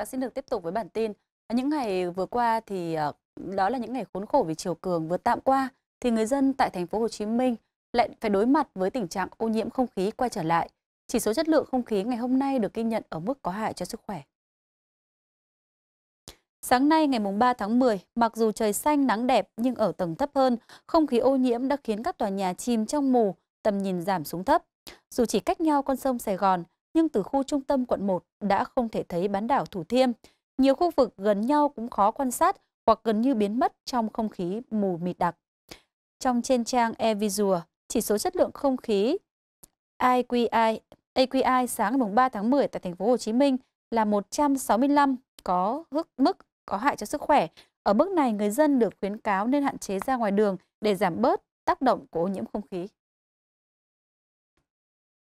và xin được tiếp tục với bản tin. À, những ngày vừa qua thì ờ, đó là những ngày khốn khổ vì chiều cường vừa tạm qua thì người dân tại thành phố Hồ Chí Minh lại phải đối mặt với tình trạng ô nhiễm không khí quay trở lại. Chỉ số chất lượng không khí ngày hôm nay được ghi nhận ở mức có hại cho sức khỏe. Sáng nay ngày 3 tháng 10, mặc dù trời xanh nắng đẹp nhưng ở tầng thấp hơn, không khí ô nhiễm đã khiến các tòa nhà chìm trong mù, tầm nhìn giảm xuống thấp. Dù chỉ cách nhau con sông Sài Gòn, nhưng từ khu trung tâm quận 1 đã không thể thấy bán đảo Thủ Thiêm. Nhiều khu vực gần nhau cũng khó quan sát hoặc gần như biến mất trong không khí mù mịt đặc. Trong trên trang eVisual, chỉ số chất lượng không khí IQI, AQI sáng ngày 3 tháng 10 tại thành phố Hồ Chí Minh là 165 có hức mức có hại cho sức khỏe. Ở mức này, người dân được khuyến cáo nên hạn chế ra ngoài đường để giảm bớt tác động của ô nhiễm không khí.